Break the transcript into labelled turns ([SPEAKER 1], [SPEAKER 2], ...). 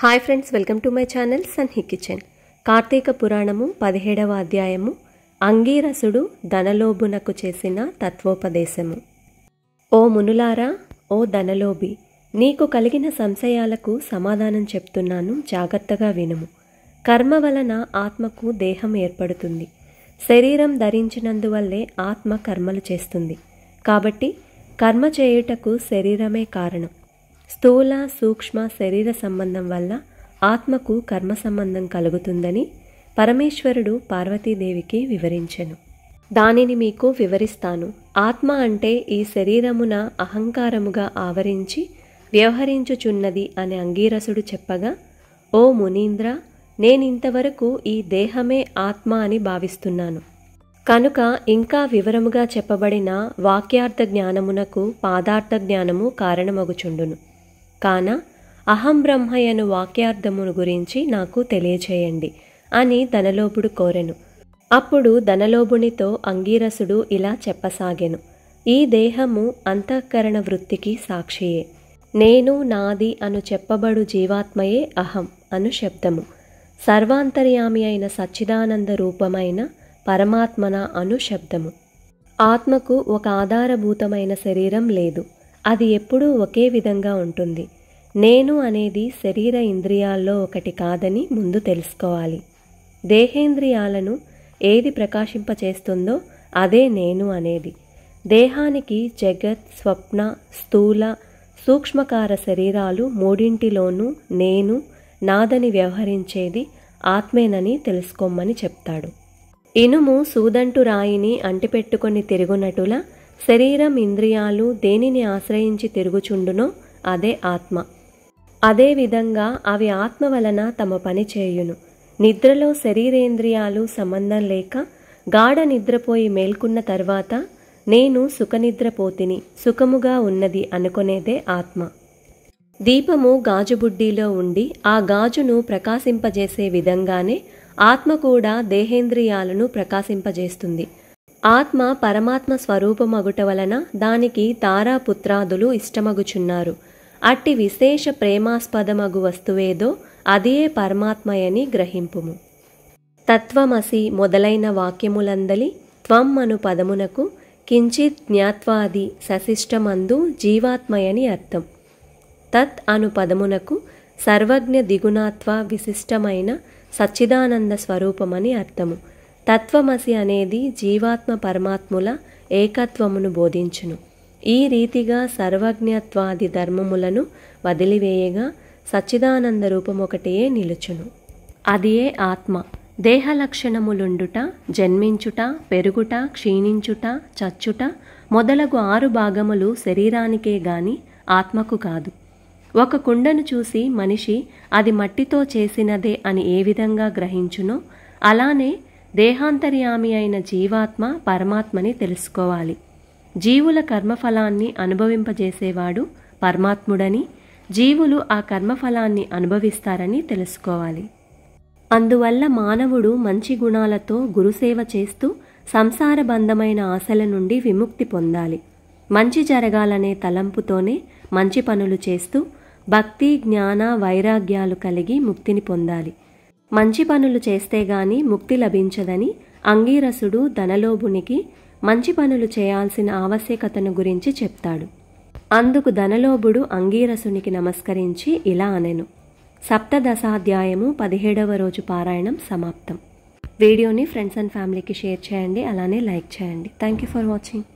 [SPEAKER 1] hi friends welcome to my channel సన్హి kitchen Karthika పురాణము పదిహేడవ అధ్యాయము అంగీరసుడు ధనలోభునకు చేసిన తత్వోపదేశము ఓ మునులారా ఓ ధనలోభి నీకు కలిగిన సంశయాలకు సమాధానం చెప్తున్నాను జాగ్రత్తగా వినుము కర్మ వలన ఆత్మకు దేహం ఏర్పడుతుంది శరీరం ధరించినందువల్లే ఆత్మ కర్మలు చేస్తుంది కాబట్టి కర్మ చేయుటకు శరీరమే కారణం స్థూల సూక్ష్మ శరీర సంబంధం వల్ల ఆత్మకు కర్మ సంబంధం కలుగుతుందని పరమేశ్వరుడు పార్వతీదేవికి వివరించెను దానిని మీకు వివరిస్తాను ఆత్మ అంటే ఈ శరీరమున అహంకారముగా ఆవరించి వ్యవహరించుచున్నది అని అంగీరసుడు చెప్పగా ఓ మునీంద్ర నేనింతవరకు ఈ దేహమే ఆత్మ అని భావిస్తున్నాను కనుక ఇంకా వివరముగా చెప్పబడిన వాక్యార్థ జ్ఞానమునకు పాదార్థ జ్ఞానము కారణమగుచుండును కాన అహం బ్రహ్మయను వాక్యార్థమును గురించి నాకు తెలియచేయండి అని ధనలోభుడు కోరెను అప్పుడు ధనలోభునితో అంగీరసుడు ఇలా చెప్పసాగెను ఈ దేహము అంతఃకరణ వృత్తికి సాక్షియే నేను నాది అను చెప్పబడు జీవాత్మయే అహం అను శబ్దము సర్వాంతర్యామి అయిన సచ్చిదానంద రూపమైన పరమాత్మన అను శబ్దము ఆత్మకు ఒక ఆధారభూతమైన శరీరం లేదు అది ఎప్పుడూ ఒకే విధంగా ఉంటుంది నేను అనేది శరీర ఇంద్రియాల్లో ఒకటి కాదని ముందు తెలుసుకోవాలి దేహేంద్రియాలను ఏది ప్రకాశింపచేస్తుందో అదే నేను అనేది దేహానికి జగత్ స్వప్న స్థూల సూక్ష్మకార శరీరాలు మూడింటిలోనూ నేను నాదని వ్యవహరించేది ఆత్మేనని తెలుసుకోమని చెప్తాడు ఇనుము సూదంటు రాయిని అంటిపెట్టుకుని తిరుగునటుల శరీరం ఇంద్రియాలు దేనిని ఆశ్రయించి తిరుగుచుండునో అదే ఆత్మ అదేవిధంగా అవి ఆత్మ వలన తమ పని చేయును నిద్రలో శరీరేంద్రియాలు సంబంధం లేక గాఢ నిద్రపోయి మేల్కున్న తర్వాత నేను సుఖనిద్రపోతిని సుఖముగా ఉన్నది అనుకునేదే ఆత్మ దీపము గాజుబుడ్డీలో ఉండి ఆ గాజును ప్రకాశింపజేసే విధంగానే ఆత్మ కూడా దేహేంద్రియాలను ప్రకాశింపజేస్తుంది ఆత్మ పరమాత్మ స్వరూపమగుట వలన దానికి తారాపుత్రాదులు ఇష్టమగుచున్నారు అట్టి విశేష ప్రేమాస్పదమగు వస్తువేదో అదియే పరమాత్మయని గ్రహింపుము తత్వమసి మొదలైన వాక్యములందలి త్వం అను పదమునకు కించిత్ జ్ఞాత్వాది సశిష్టమందు జీవాత్మయని అర్థం తత్ అను పదమునకు సర్వజ్ఞ దిగుణాత్వ విశిష్టమైన సచ్చిదానంద స్వరూపమని అర్థము తత్వమసి అనేది జీవాత్మ పరమాత్ముల ఏకత్వమును బోధించును ఈ రీతిగా సర్వజ్ఞత్వాది ధర్మములను వదిలివేయగా సచ్చిదానంద రూపం ఒకటియే నిలుచును అదియే ఆత్మ దేహ లక్షణములుండుట జన్మించుట పెరుగుట క్షీణించుట చచ్చుట మొదలగు ఆరు భాగములు శరీరానికే గాని ఆత్మకు కాదు ఒక కుండను చూసి మనిషి అది మట్టితో చేసినదే అని ఏ విధంగా గ్రహించునో అలానే దేహాంతర్యామి అయిన జీవాత్మ పరమాత్మని తెలుసుకోవాలి జీవుల కర్మఫలాన్ని అనుభవింపజేసేవాడు పరమాత్ముడని జీవులు ఆ కర్మఫలాన్ని అనుభవిస్తారని తెలుసుకోవాలి అందువల్ల మానవుడు మంచి గుణాలతో గురుసేవ చేస్తూ సంసార బంధమైన ఆశల నుండి విముక్తి పొందాలి మంచి జరగాలనే తలంపుతోనే మంచి పనులు చేస్తూ భక్తి జ్ఞాన వైరాగ్యాలు కలిగి ముక్తిని పొందాలి మంచి పనులు చేస్తే గాని ముక్తి లభించదని అంగీరసుడు ధనలోభునికి మంచి పనులు చేయాల్సిన ఆవశ్యకతను గురించి చెప్తాడు అందుకు ధనలోభుడు అంగీరసునికి నమస్కరించి ఇలా అనెను సప్తదశాధ్యాయము పదిహేడవ రోజు పారాయణం సమాప్తం వీడియోని ఫ్రెండ్స్ అండ్ ఫ్యామిలీకి షేర్ చేయండి అలానే లైక్ చేయండి థ్యాంక్ యూ ఫర్ వాచింగ్